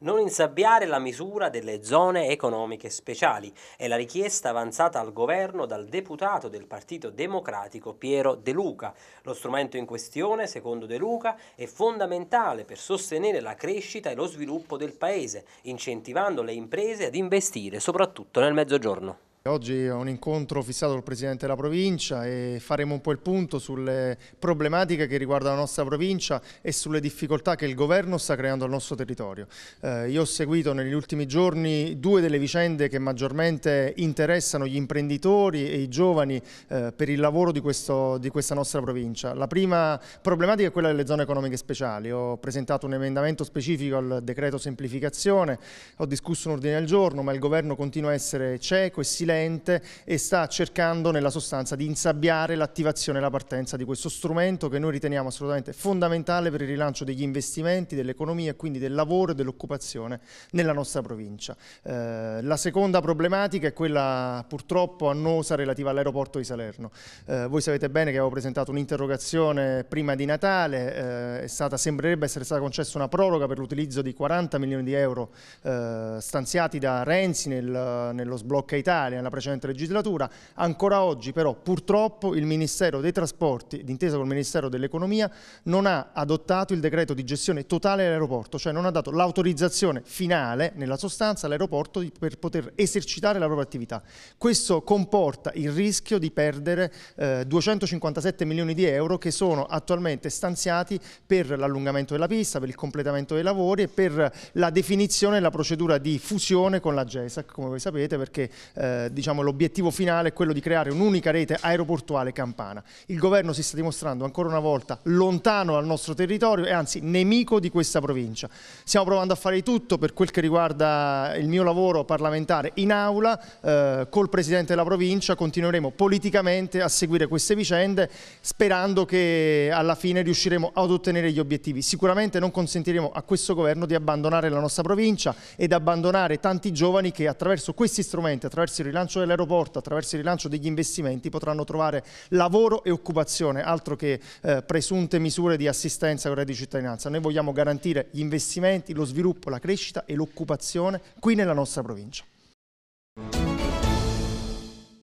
non insabbiare la misura delle zone economiche speciali è la richiesta avanzata al governo dal deputato del Partito Democratico Piero De Luca. Lo strumento in questione, secondo De Luca, è fondamentale per sostenere la crescita e lo sviluppo del Paese, incentivando le imprese ad investire soprattutto nel Mezzogiorno. Oggi ho un incontro fissato col Presidente della provincia e faremo un po' il punto sulle problematiche che riguardano la nostra provincia e sulle difficoltà che il Governo sta creando al nostro territorio. Eh, io ho seguito negli ultimi giorni due delle vicende che maggiormente interessano gli imprenditori e i giovani eh, per il lavoro di, questo, di questa nostra provincia. La prima problematica è quella delle zone economiche speciali. Ho presentato un emendamento specifico al decreto semplificazione, ho discusso un ordine al giorno, ma il Governo continua a essere cieco e silenzioso silente e sta cercando nella sostanza di insabbiare l'attivazione e la partenza di questo strumento che noi riteniamo assolutamente fondamentale per il rilancio degli investimenti, dell'economia e quindi del lavoro e dell'occupazione nella nostra provincia. Eh, la seconda problematica è quella purtroppo annosa relativa all'aeroporto di Salerno. Eh, voi sapete bene che avevo presentato un'interrogazione prima di Natale, eh, stata, sembrerebbe essere stata concessa una proroga per l'utilizzo di 40 milioni di euro eh, stanziati da Renzi nel, nello sblocca Italia, nella precedente legislatura, ancora oggi però purtroppo il Ministero dei Trasporti, d'intesa col Ministero dell'Economia, non ha adottato il decreto di gestione totale dell'aeroporto, cioè non ha dato l'autorizzazione finale, nella sostanza, all'aeroporto per poter esercitare la propria attività. Questo comporta il rischio di perdere eh, 257 milioni di euro che sono attualmente stanziati per l'allungamento della pista, per il completamento dei lavori e per la definizione della procedura di fusione con la GESAC, come voi sapete, perché eh, eh, diciamo, l'obiettivo finale è quello di creare un'unica rete aeroportuale campana. Il governo si sta dimostrando ancora una volta lontano dal nostro territorio e anzi nemico di questa provincia. Stiamo provando a fare di tutto per quel che riguarda il mio lavoro parlamentare in aula, eh, col Presidente della provincia continueremo politicamente a seguire queste vicende sperando che alla fine riusciremo ad ottenere gli obiettivi. Sicuramente non consentiremo a questo governo di abbandonare la nostra provincia ed abbandonare tanti giovani che attraverso questi strumenti, attraverso il rilancio rilancio dell'aeroporto, attraverso il rilancio degli investimenti potranno trovare lavoro e occupazione, altro che eh, presunte misure di assistenza con reddito di cittadinanza. Noi vogliamo garantire gli investimenti, lo sviluppo, la crescita e l'occupazione qui nella nostra provincia.